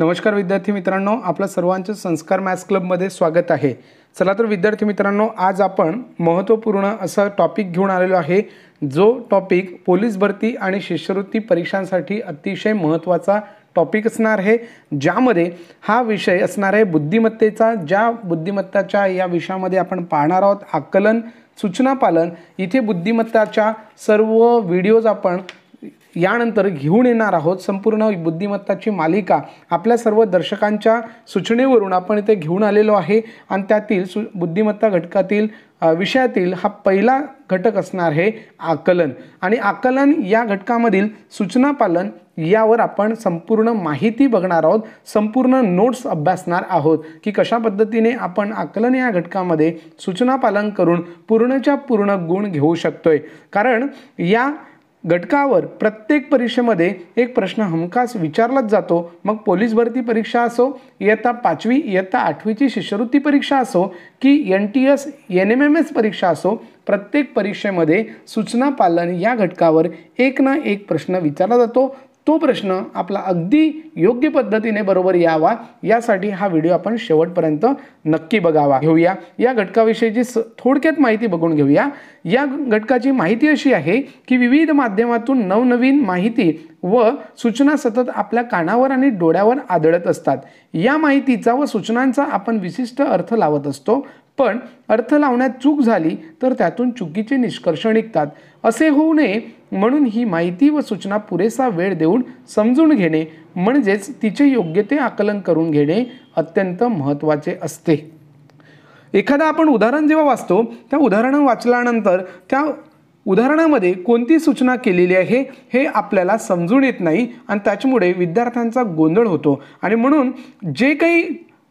नमस्कार विद्यार्थी मित्रांनो आपलं सर्वांचं संस्कार मॅथ्स क्लबमध्ये स्वागत आहे चला तर विद्यार्थी मित्रांनो आज आपण महत्त्वपूर्ण असा टॉपिक घेऊन आलेलो आहे जो टॉपिक पोलीस भरती आणि शिष्यवृत्ती परीक्षांसाठी अतिशय महत्त्वाचा टॉपिक असणार आहे ज्यामध्ये हा विषय असणार आहे बुद्धिमत्तेचा ज्या बुद्धिमत्ताच्या या विषयामध्ये आपण पाहणार आहोत आकलन सूचना पालन इथे बुद्धिमत्ताच्या सर्व व्हिडिओज आपण यानंतर घेऊन येणार आहोत संपूर्ण बुद्धिमत्ताची मालिका आपल्या सर्व दर्शकांच्या सूचनेवरून आपण इथे घेऊन आलेलो आहे आणि त्यातील सु बुद्धिमत्ता घटकातील विषयातील हा पहिला घटक असणार आहे आकलन आणि आकलन या घटकामधील सूचना पालन यावर आपण संपूर्ण माहिती बघणार आहोत संपूर्ण नोट्स अभ्यासणार आहोत की कशा पद्धतीने आपण आकलन या घटकामध्ये सूचना पालन करून पूर्णच्या पूर्ण गुण घेऊ शकतोय कारण या घटकावर प्रत्येक परीक्षेमध्ये एक प्रश्न हमखास विचारलाच जातो मग पोलीस भरती परीक्षा असो इयत्ता पाचवी इयत्ता आठवीची शिष्यवृत्ती परीक्षा असो की N T S N M M S परीक्षा असो प्रत्येक परीक्षेमध्ये सूचना पालन या घटकावर एक ना एक प्रश्न विचारला जातो तो प्रश्न आपला अगदी योग्य पद्धतीने बरोबर यावा यासाठी हा व्हिडिओ आपण शेवटपर्यंत नक्की बघावा घेऊया या घटकाविषयीची थोडक्यात माहिती बघून घेऊया या घटकाची माहिती अशी आहे की विविध माध्यमातून नवनवीन माहिती व सूचना सतत आपल्या कानावर आणि डोळ्यावर आदळत असतात या माहितीचा व सूचनांचा आपण विशिष्ट अर्थ लावत असतो पण अर्थ लावण्यात चूक झाली तर त्यातून चुकीचे निष्कर्ष निघतात असे होऊ नये म्हणून ही माहिती व सूचना पुरेसा वेळ देऊन समजून घेणे म्हणजेच तिचे योग्य ते आकलन करून घेणे अत्यंत महत्त्वाचे असते एखादा आपण उदाहरण जेव्हा वाचतो त्या उदाहरण वाचल्यानंतर त्या उदाहरणामध्ये कोणती सूचना केलेली आहे हे आपल्याला समजून येत नाही आणि त्याच्यामुळे विद्यार्थ्यांचा गोंधळ होतो आणि म्हणून जे काही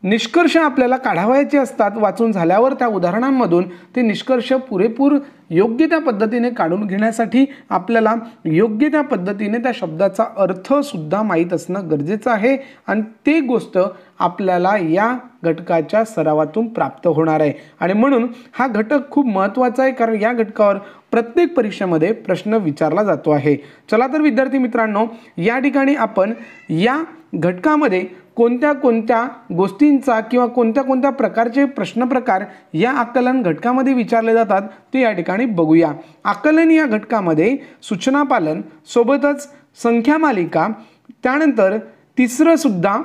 निष्कर्ष आपल्याला काढावायचे असतात वाचून झाल्यावर त्या उदाहरणांमधून ते निष्कर्ष पुरेपूर योग्य त्या पद्धतीने काढून घेण्यासाठी आपल्याला योग्य त्या पद्धतीने त्या शब्दाचा अर्थसुद्धा माहीत असणं गरजेचं आहे आणि ते गोष्ट आपल्याला या घटकाच्या सरावातून प्राप्त होणार आहे आणि म्हणून हा घटक खूप महत्त्वाचा आहे कारण या घटकावर प्रत्येक परीक्षेमध्ये प्रश्न विचारला जातो आहे चला तर विद्यार्थी मित्रांनो या ठिकाणी आपण या घटकामध्ये कोणत्या कोणत्या गोष्टींचा किंवा कोणत्या कोणत्या प्रकारचे प्रकार या आकलन घटकामध्ये विचारले जातात ते या ठिकाणी बघूया आकलन या घटकामध्ये सूचनापालन सोबतच संख्या मालिका त्यानंतर तिसरंसुद्धा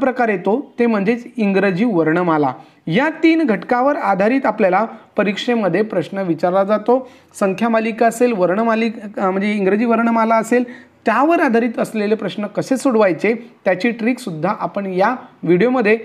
प्रकार येतो ते म्हणजेच इंग्रजी वर्णमाला या तीन घटकावर आधारित आपल्याला परीक्षेमध्ये प्रश्न विचारला जातो संख्या मालिका असेल वर्णमालिका म्हणजे इंग्रजी वर्णमाला असेल त्यावर आधारित असलेले प्रश्न कसे सोडवायचे त्याची ट्रिकसुद्धा आपण या व्हिडिओमध्ये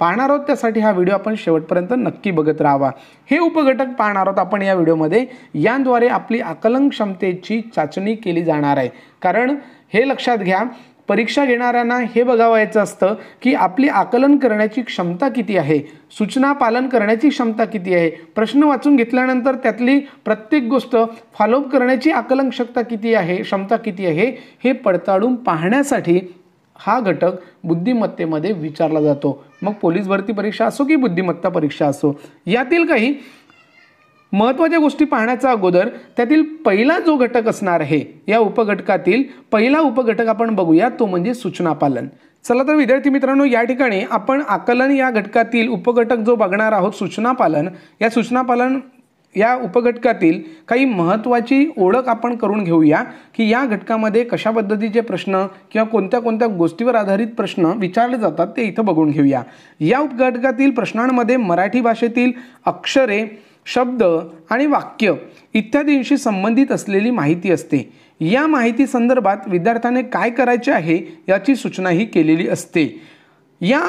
पाहणार आहोत त्यासाठी हा व्हिडिओ आपण शेवटपर्यंत नक्की बघत राहावा हे उपघटक पाहणार आहोत आपण या व्हिडिओमध्ये यांद्वारे आपली आकलन क्षमतेची चाचणी केली जाणार आहे कारण हे लक्षात घ्या परीक्षा घेणाऱ्यांना हे बघावायचं असतं की आपली आकलन करण्याची क्षमता किती आहे सूचना पालन करण्याची क्षमता किती आहे प्रश्न वाचून घेतल्यानंतर त्यातली प्रत्येक गोष्ट फॉलोअप करण्याची आकलन क्षमता किती आहे क्षमता किती आहे हे पडताळून पाहण्यासाठी हा घटक बुद्धिमत्तेमध्ये विचारला जातो मग पोलीस भरती परीक्षा असो की बुद्धिमत्ता परीक्षा असो यातील काही महत्त्वाच्या गोष्टी पाहण्याचा अगोदर त्यातील पहिला जो घटक असणार आहे या उपघटकातील पहिला उपघटक आपण बघूया तो म्हणजे सूचना पालन चला तर विद्यार्थी मित्रांनो या ठिकाणी आपण आकलन या घटकातील उपघटक जो बघणार आहोत सूचना पालन या सूचना पालन या उपघटकातील काही महत्त्वाची ओळख आपण करून घेऊया की या घटकामध्ये कशा पद्धतीचे प्रश्न किंवा कोणत्या कोणत्या गोष्टीवर आधारित प्रश्न विचारले जातात ते इथं बघून घेऊया या उपघटकातील प्रश्नांमध्ये मराठी भाषेतील अक्षरे शब्द आणि वाक्य इत्यादींशी संबंधित असलेली माहिती असते या माहिती संदर्भात विद्यार्थ्याने काय करायचे आहे याची सूचनाही केलेली असते या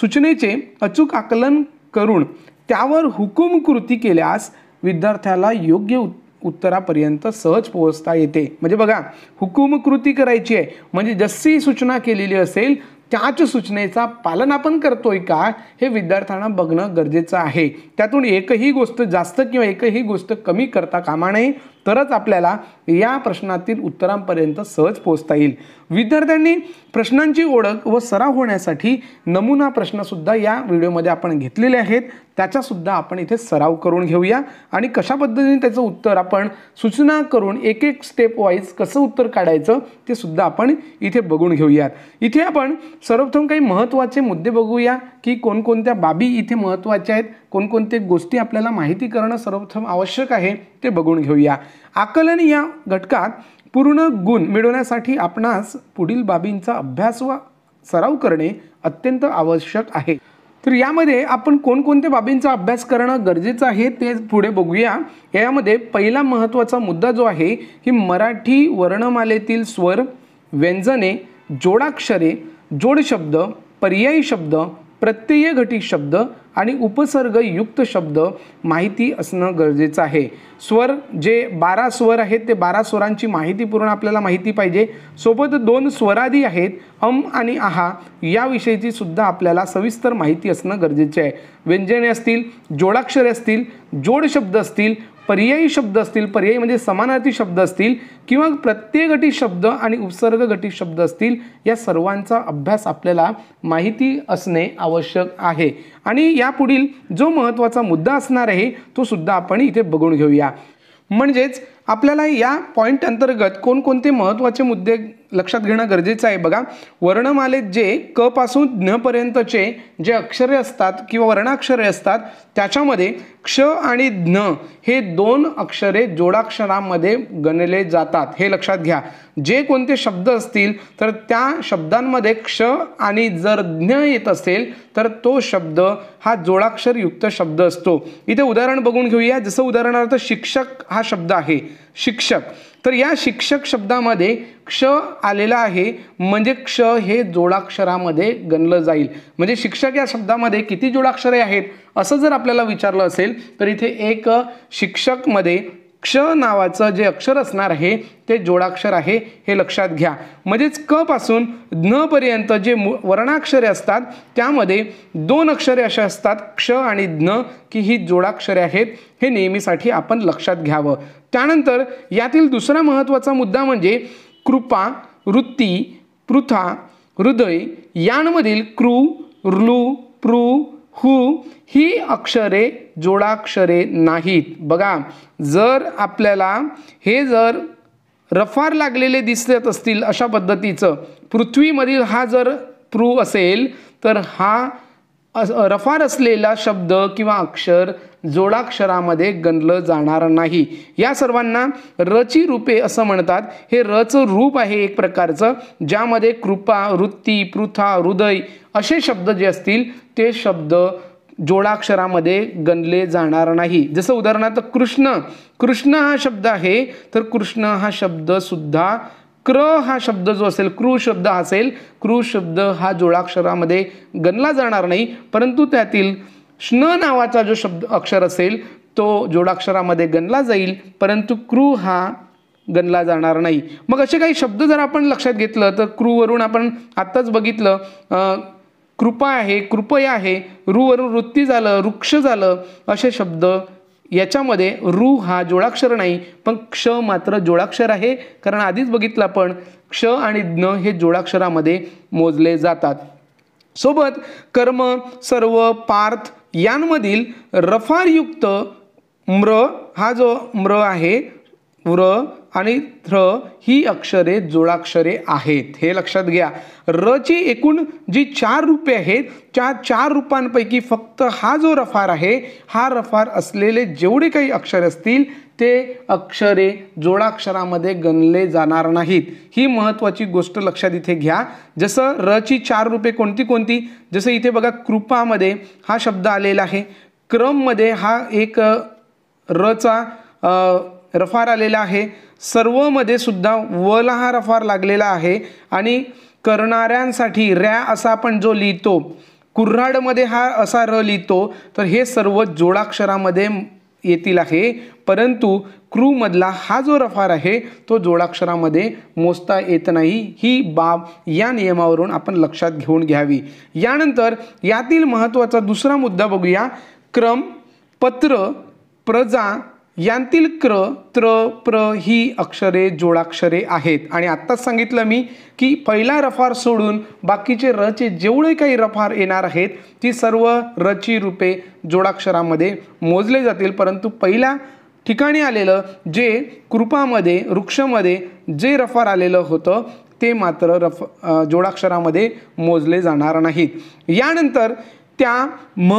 सूचनेचे अचूक आकलन करून त्यावर हुकुम कृती केल्यास विद्यार्थ्याला योग्य उत्तरापर्यंत सहज पोहोचता येते म्हणजे बघा हुकुम कृती करायची आहे म्हणजे जशी सूचना केलेली असेल त्याच सूचनेचा पालन आपण करतोय का हे विद्यार्थ्यांना बघणं गरजेचं आहे त्यातून एकही गोष्ट जास्त किंवा एकही गोष्ट कमी करता कामा नये तरच आपल्याला या प्रश्नातील उत्तरांपर्यंत सहज पोचता येईल विद्यार्थ्यांनी प्रश्नांची ओळख व सराव होण्यासाठी नमुना प्रश्नसुद्धा या व्हिडिओमध्ये आपण घेतलेले आहेत त्याच्यासुद्धा आपण इथे सराव करून घेऊया आणि कशा पद्धतीने त्याचं उत्तर आपण सूचना करून एक एक स्टेप वाईज कसं उत्तर काढायचं ते सुद्धा आपण इथे बघून घेऊयात इथे आपण सर्वप्रथम काही महत्त्वाचे मुद्दे बघूया की कोणकोणत्या बाबी इथे महत्त्वाच्या आहेत कोणकोणत्या गोष्टी आपल्याला माहिती करणं सर्वप्रथम आवश्यक आहे ते बघून घेऊया आकलन या घटकात पूर्ण गुण मिळवण्यासाठी आपणास पुढील बाबींचा अभ्यास व सराव करणे अत्यंत आवश्यक आहे तर यामध्ये आपण कोणकोणत्या बाबींचा अभ्यास करणं गरजेचं आहे ते पुढे बघूया यामध्ये पहिला महत्त्वाचा मुद्दा जो आहे की मराठी वर्णमालेतील स्वर व्यंजने जोडाक्षरे जोडशब्द पर्यायी शब्द प्रत्यय घटी शब्द आणि उपसर्गयुक्त शब्द माहिती असणं गरजेचं आहे स्वर जे बारा स्वर आहेत ते बारा स्वरांची माहिती पूर्ण आपल्याला माहिती पाहिजे सोबत दोन स्वरादी आहेत अम आणि आहा याविषयीची सुद्धा आपल्याला सविस्तर माहिती असणं गरजेचे आहे व्यंजने असतील जोडाक्षरे असतील जोड शब्द असतील पर्यायी शब्द असतील पर्यायी म्हणजे समानार्थी शब्द असतील किंवा प्रत्यय गटी शब्द आणि उपसर्ग गटी शब्द असतील या सर्वांचा अभ्यास आपल्याला माहिती असणे आवश्यक आहे आणि यापुढील जो महत्त्वाचा मुद्दा असणार आहे तो सुद्धा आपण इथे बघून घेऊया म्हणजेच आपल्याला या पॉईंट अंतर्गत कोणकोणते महत्त्वाचे मुद्दे लक्षात घेणं गरजेचं आहे बघा वर्णमालेत जे क पासून ज्ञपर्यंतचे जे अक्षरे असतात किंवा वर्णाक्षरे असतात त्याच्यामध्ये क्ष आणि ज्ञ हे दोन अक्षरे जोडाक्षरामध्ये गणले जातात हे लक्षात घ्या जे कोणते शब्द असतील तर त्या शब्दांमध्ये क्ष आणि जर ज्ञ येत असेल तर तो शब्द हा जोडाक्षरयुक्त शब्द असतो इथे उदाहरण बघून घेऊया जसं उदाहरणार्थ शिक्षक हा शब्द आहे शिक्षक तर या शिक्षक शब्दामध्ये क्ष आलेला आहे म्हणजे क्ष हे जोडाक्षरामध्ये गणलं जाईल म्हणजे शिक्षक या शब्दामध्ये किती जोडाक्षरे आहेत असं जर आपल्याला विचारलं असेल तर इथे एक शिक्षकमध्ये क्ष नावाचं जे अक्षर असणार आहे ते जोडाक्षर आहे हे लक्षात घ्या म्हणजेच क पासून न पर्यंत जे मु वर्णाक्षरे असतात त्यामध्ये दोन अक्षरे असे असतात क्ष आणि ज्ञ की ही जोडाक्षरे आहेत हे नेहमीसाठी आपण लक्षात घ्यावं त्यानंतर यातील दुसरा महत्त्वाचा मुद्दा म्हणजे कृपा वृत्ती पृथा हृदय यांमधील कृ लू प्रु हु ही अक्षरे जोडाक्षरे नाहीत बघा जर आपल्याला हे जर रफार लागलेले दिसत असतील अशा पद्धतीचं पृथ्वीमधील हा जर प्रू असेल तर हा रफार असलेला शब्द किंवा अक्षर जोडाक्षरामध्ये गणलं जाणार नाही या सर्वांना रची रूपे असं म्हणतात हे रच रूप आहे एक प्रकारचं ज्यामध्ये कृपा वृत्ती पृथा हृदय असे शब्द जे असतील ते शब्द जोडाक्षरामध्ये गणले जाणार नाही जसं उदाहरणार्थ कृष्ण कृष्ण हा शब्द आहे तर कृष्ण हा शब्दसुद्धा क्र हा शब्द जो असेल क्रू शब्द असेल क्रू शब्द हा जोडाक्षरामध्ये गणला जाणार नाही परंतु त्यातील श्न नावाचा जो शब्द अक्षर असेल तो जोडाक्षरामध्ये गणला जाईल परंतु क्रू हा गणला जाणार नाही मग असे काही शब्द जर आपण लक्षात घेतलं तर क्रूवरून आपण आत्ताच बघितलं कृपा आहे कृपया आहे रूवरून वृत्ती झालं वृक्ष झालं असे शब्द याच्यामध्ये रू हा जोडाक्षर नाही पण क्ष मात्र जोडाक्षर आहे कारण आधीच बघितलं आपण क्ष आणि ज्ञ हे जोडाक्षरामध्ये मोजले जातात सोबत कर्म सर्व पार्थ यांमधील रफारयुक्त म्र हा जो म्र आहे व्र आणि थ्र ही अक्षरे जोडाक्षरे आहेत हे लक्षात घ्या ची एकूण जी चार रूपे आहेत त्या चार रूपांपैकी फक्त हा जो रफार आहे हा रफार असलेले जेवढे काही अक्षर असतील ते अक्षरे जोडाक्षरामध्ये गणले जाणार नाहीत ही महत्त्वाची गोष्ट लक्षात इथे घ्या जसं रची चार रूपे कोणती कोणती जसं इथे बघा कृपामध्ये हा शब्द आलेला आहे क्रममध्ये हा एक रचा रफार आलेला आहे सर्वमध्ये सुद्धा वला हा रफार लागलेला आहे आणि करणाऱ्यांसाठी रॅ असा आपण जो लिहितो कुऱ्हाडमध्ये हा असा र लिहितो तर हे सर्व जोडाक्षरामध्ये येतील आहे परंतु क्रूमधला हा जो रफार आहे तो जोडाक्षरामध्ये मोजता येत नाही ही बाब या नियमावरून आपण लक्षात घेऊन घ्यावी यानंतर यातील महत्त्वाचा दुसरा मुद्दा बघूया क्रम पत्र प्रजा यांतील क्र त्र प्र ही अक्षरे जोडाक्षरे आहेत आणि आत्ताच सांगितलं मी की पहिला रफार सोडून बाकीचे रचे जेवढे काही रफार येणार आहेत ती सर्व रची रूपे जोडाक्षरामध्ये मोजले जातील परंतु पहिल्या ठिकाणी आलेलं जे कृपामध्ये वृक्षमध्ये जे रफार आलेलं होतं ते मात्र रफ जोडाक्षरामध्ये मोजले जाणार नाहीत यानंतर त्या म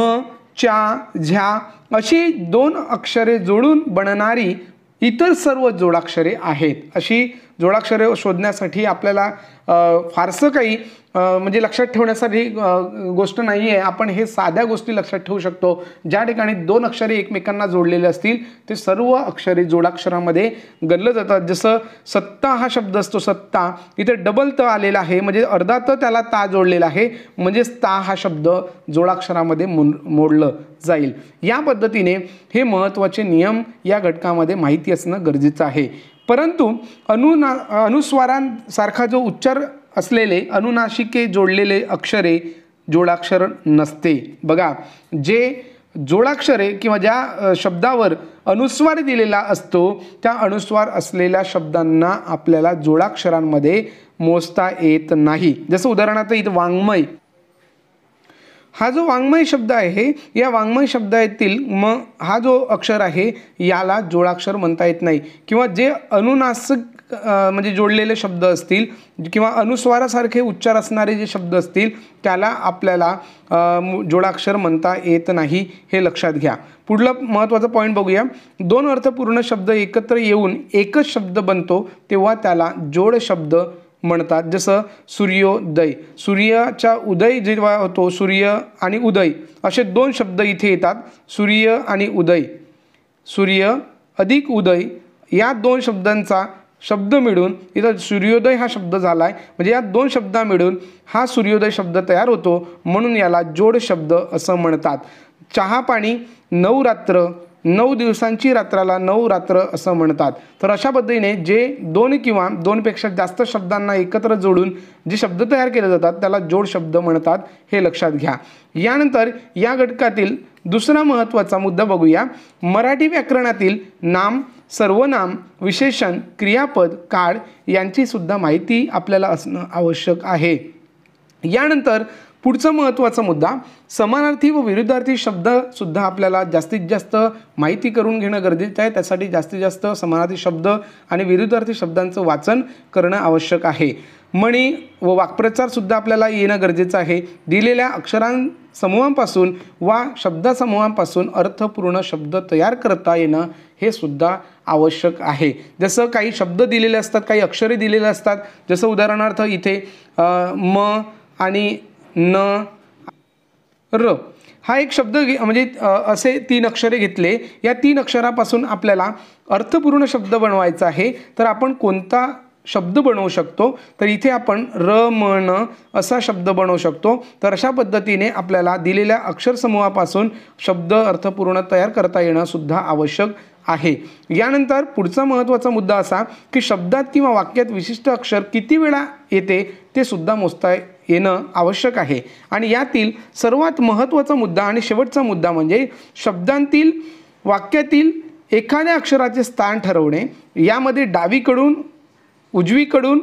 च्या झ्या अशी दोन अक्षरे जोडून बनणारी इतर सर्व जोडाक्षरे आहेत अशी जोडाक्षरे शोधण्यासाठी आपल्याला फारसं काही म्हणजे लक्षात ठेवण्यासाठी गोष्ट नाही आहे आपण हे साध्या गोष्टी लक्षात ठेवू शकतो ज्या ठिकाणी दोन अक्षरे एकमेकांना जोडलेले असतील ते सर्व अक्षरे जोडाक्षरामध्ये गणलं जातात जसं सत्ता हा शब्द असतो सत्ता इथे डबल त आलेला आहे म्हणजे अर्धा त त्याला ता जोडलेला आहे म्हणजेच ता हा शब्द जोडाक्षरामध्ये मोडलं जाईल या पद्धतीने हे महत्त्वाचे नियम या घटकामध्ये माहिती असणं गरजेचं आहे परंतु अनुना अनुस्वारांसारखा जो उच्चार असलेले अनुनाशिके जोडलेले अक्षरे जोडाक्षर नसते बघा जे जोडाक्षरे किंवा ज्या शब्दावर अनुस्वार दिलेला असतो त्या अनुस्वार असलेल्या शब्दांना आपल्याला जोडाक्षरांमध्ये मोजता येत नाही जसं उदाहरणार्थ इथं वाङ्मय हा जो वाङ्मय शब्द आहे या वाङ्मय शब्दातील म हा जो अक्षर आहे याला जोडाक्षर म्हणता येत नाही किंवा जे अनुनासिक म्हणजे जोडलेले शब्द असतील किंवा अनुस्वारासारखे उच्चार असणारे जे शब्द असतील त्याला आपल्याला जोडाक्षर म्हणता येत नाही हे लक्षात घ्या पुढलं महत्त्वाचा पॉईंट बघूया दोन अर्थपूर्ण शब्द एकत्र येऊन एकच शब्द बनतो तेव्हा त्याला जोड शब्द म्हणतात जसं सूर्योदय सूर्याचा उदय जेव्हा होतो सूर्य आणि उदय असे दोन शब्द इथे येतात सूर्य आणि उदय सूर्य अधिक उदय या दोन शब्दांचा शब्द मिळून इथं सूर्योदय हा शब्द झाला आहे म्हणजे या दोन शब्दा मिळून हा सूर्योदय शब्द तयार होतो म्हणून याला जोड शब्द असं म्हणतात चहा पाणी नवरात्र नऊ दिवसांची रात्राला नऊ रात्र असं म्हणतात तर अशा पद्धतीने जे दोन किंवा दोनपेक्षा जास्त शब्दांना एकत्र जोडून जे शब्द तयार केले जातात त्याला जोड शब्द म्हणतात हे लक्षात घ्या यानंतर या घटकातील दुसरा महत्त्वाचा मुद्दा बघूया मराठी व्याकरणातील नाम सर्वनाम विशेषण क्रियापद काळ यांची सुद्धा माहिती आपल्याला असणं आवश्यक आहे यानंतर पुढचा महत्त्वाचा मुद्दा समानार्थी व विरुद्धार्थी शब्दसुद्धा आपल्याला जास्तीत जास्त माहिती करून घेणं गरजेचं आहे त्यासाठी जास्तीत जास्त समानार्थी शब्द आणि विरुद्धार्थी शब्दांचं वाचन करणं आवश्यक आहे म्हणी व वाक्प्रचारसुद्धा आपल्याला येणं गरजेचं आहे दिलेल्या अक्षरांसमूहांपासून वा शब्दासमूहांपासून अर्थपूर्ण शब्द तयार करता येणं हे सुद्धा आवश्यक आहे जसं काही शब्द दिलेले असतात काही अक्षरे दिलेले असतात जसं उदाहरणार्थ इथे म आणि न र हा एक शब्द घे म्हणजे असे तीन अक्षरे घेतले या तीन अक्षरापासून आपल्याला अर्थपूर्ण शब्द बनवायचा आहे तर आपण कोणता शब्द बनवू शकतो तर इथे आपण र म न असा शब्द बनवू शकतो तर अशा पद्धतीने आपल्याला दिलेल्या अक्षरसमूहापासून शब्द अर्थपूर्ण तयार करता येणं सुद्धा आवश्यक आहे यानंतर पुढचा महत्त्वाचा मुद्दा असा की शब्दात किंवा वाक्यात विशिष्ट अक्षर किती वेळा येते ते सुद्धा मोजता येणं आवश्यक आहे आणि यातील सर्वात महत्त्वाचा मुद्दा आणि शेवटचा मुद्दा म्हणजे शब्दांतील वाक्यातील एखाद्या अक्षराचे स्थान ठरवणे यामध्ये डावीकडून उजवीकडून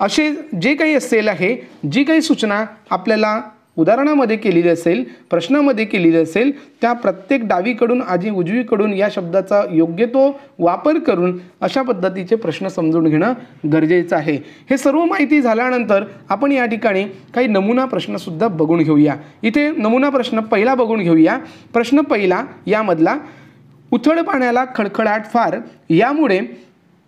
असे जे काही असेल आहे जी काही सूचना आपल्याला उदाहरणामध्ये केलेली असेल प्रश्नामध्ये केलेली असेल त्या प्रत्येक डावीकडून आजी उजवीकडून या शब्दाचा योग्य तो वापर करून अशा पद्धतीचे प्रश्न समजून घेणं गरजेचं आहे हे सर्व माहिती झाल्यानंतर आपण या ठिकाणी काही नमुना प्रश्नसुद्धा बघून घेऊया इथे नमुना प्रश्न पहिला बघून घेऊया प्रश्न पहिला यामधला उथळ पाण्याला खडखडाट फार यामुळे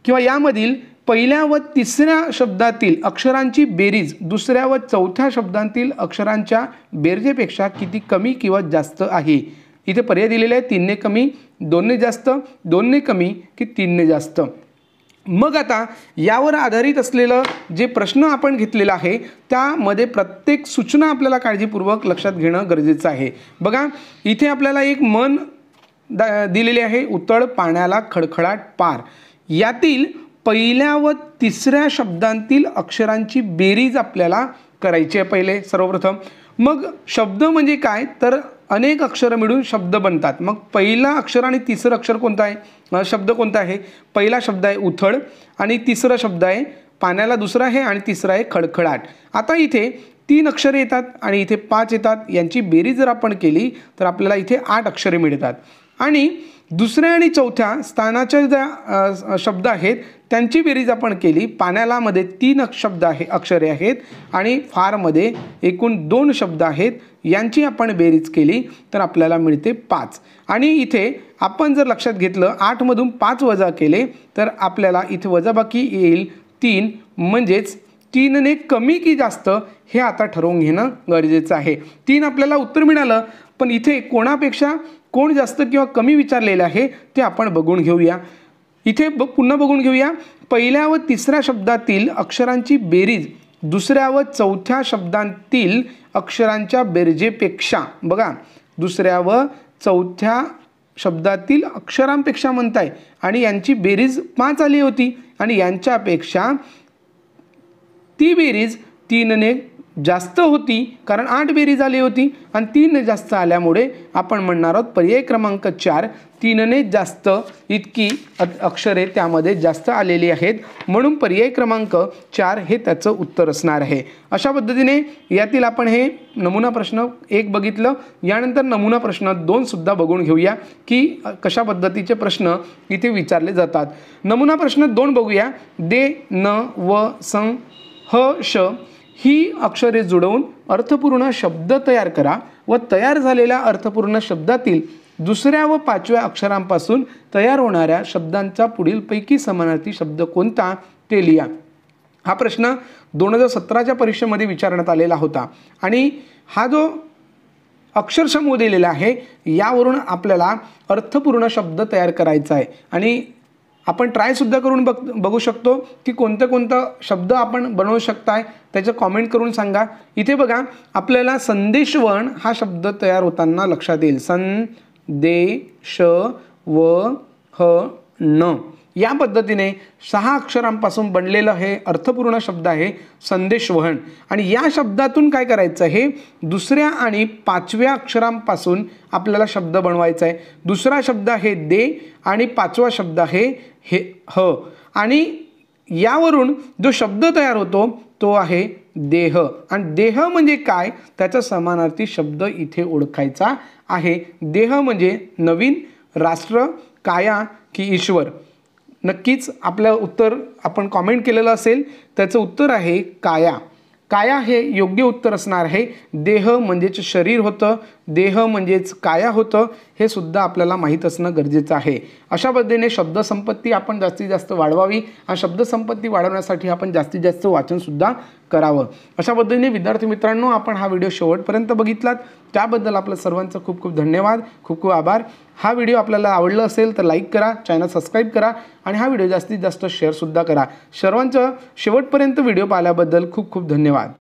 किंवा यामधील पहिल्या व तिसऱ्या शब्दातील अक्षरांची बेरीज दुसऱ्या व चौथ्या शब्दांतील अक्षरांच्या बेरजेपेक्षा किती कमी किंवा जास्त आहे इथे पर्याय दिलेले आहे तीनने कमी दोनने जास्त दोनने कमी की तीनने जास्त मग आता यावर आधारित असलेलं जे प्रश्न आपण घेतलेला आहे त्यामध्ये प्रत्येक सूचना आपल्याला काळजीपूर्वक लक्षात घेणं गरजेचं आहे बघा इथे आपल्याला एक मन दा दिलेले आहे उतळ पाण्याला खडखडाट पार यातील पहिल्या व तिसऱ्या शब्दांतील अक्षरांची बेरीज आपल्याला करायची आहे पहिले सर्वप्रथम मग शब्द म्हणजे काय तर अनेक अक्षरं मिळून शब्द बनतात मग पहिला अक्षर आणि तिसरं अक्षर कोणतं आहे शब्द कोणता आहे पहिला शब्द आहे उथळ आणि तिसरा शब्द आहे पाण्याला दुसरा आहे आणि तिसरा आहे खडखडाट आता इथे तीन अक्षरे येतात आणि इथे पाच येतात यांची बेरीज जर आपण केली तर आपल्याला इथे आठ अक्षरे मिळतात आणि दुसऱ्या आणि चौथ्या स्थानाच्या ज्या शब्द आहेत त्यांची बेरीज आपण केली पाण्यालामध्ये तीन शब्द आहे अक्षरे आहेत आणि फारमध्ये एकूण दोन शब्द आहेत यांची आपण बेरीज केली तर आपल्याला मिळते पाच आणि इथे आपण जर लक्षात घेतलं आठमधून पाच वजा केले तर आपल्याला इथे वजाबाकी येईल तीन म्हणजेच तीनने कमी की जास्त हे आता ठरवून घेणं गरजेचं आहे तीन आपल्याला उत्तर मिळालं पण इथे कोणापेक्षा कोण जास्त किंवा कमी विचारलेलं आहे ते आपण बघून घेऊया इथे ब पुन्हा बघून घेऊया पहिल्या व तिसऱ्या शब्दातील अक्षरांची बेरीज दुसऱ्या व चौथ्या शब्दांतील अक्षरांच्या बेरजेपेक्षा बघा दुसऱ्या व चौथ्या शब्दातील अक्षरांपेक्षा म्हणताय आणि यांची बेरीज पाच आली होती आणि यांच्यापेक्षा ती बेरीज तीनने जास्त होती कारण आठ बेरी आली होती आणि तीन जास्त आल्यामुळे आपण म्हणणार आहोत पर्याय क्रमांक चार तीनने जास्त इतकी अक्षरे त्यामध्ये जास्त आलेली आहेत म्हणून पर्याय क्रमांक चार हे त्याचं उत्तर असणार आहे अशा पद्धतीने यातील आपण हे नमुना प्रश्न एक बघितलं यानंतर नमुना प्रश्न दोनसुद्धा बघून घेऊया की कशा पद्धतीचे प्रश्न इथे विचारले जातात नमुना प्रश्न दोन बघूया दे न व सं ह श ही अक्षरे जुळवून अर्थपूर्ण शब्द तयार करा व तयार झालेल्या अर्थपूर्ण शब्दातील दुसऱ्या व पाचव्या अक्षरांपासून तयार होणाऱ्या शब्दांचा पुढीलपैकी समानार्थी शब्द कोणता ते लिहा हा प्रश्न दोन हजार सतराच्या परीक्षेमध्ये विचारण्यात आलेला होता आणि हा जो अक्षर समूह दिलेला आहे यावरून आपल्याला अर्थपूर्ण शब्द तयार करायचा आहे आणि आपण ट्रायसुद्धा करून बघ बघू शकतो की कोणतं कोणतं शब्द आपण बनवू शकताय त्याचं कॉमेंट करून सांगा इथे बघा आपल्याला संदेशवण हा शब्द तयार होताना लक्षात येईल सन दे श व ह न या पद्धतीने सहा अक्षरांपासून बनलेलं हे अर्थपूर्ण शब्द आहे संदेशवहन आणि या शब्दातून काय करायचं हे दुसऱ्या आणि पाचव्या अक्षरांपासून आपल्याला शब्द बनवायचा आहे दुसरा शब्द आहे दे आणि पाचवा शब्द आहे हे ह आणि यावरून जो शब्द तयार होतो तो आहे देह आणि देह म्हणजे काय त्याचा समानार्थी शब्द इथे ओळखायचा आहे देह म्हणजे नवीन राष्ट्र काया की ईश्वर नक्कीच आपलं उत्तर आपण कॉमेंट केलेलं असेल त्याचं उत्तर आहे काया काया हे योग्य उत्तर असणार आहे देह म्हणजेच शरीर होतं देह म्हणजेच काया होतं हे सुद्धा आपल्याला माहीत असणं गरजेचं आहे अशा पद्धतीने शब्दसंपत्ती आपण जास्तीत जास्त वाढवावी आणि शब्दसंपत्ती वाढवण्यासाठी आपण जास्तीत जास्त वाचनसुद्धा करावं अशा पद्धतीने विद्यार्थी मित्रांनो आपण हा व्हिडिओ शेवटपर्यंत बघितलात त्याबद्दल आपलं सर्वांचं खूप खूप धन्यवाद खूप खूप आभार हा व्हिडिओ आपल्याला आवडला असेल तर लाईक करा चॅनल सबस्क्राईब करा आणि हा व्हिडिओ जास्तीत जास्त शेअरसुद्धा करा सर्वांचं शेवटपर्यंत व्हिडिओ पाहिल्याबद्दल खूप खूप धन्यवाद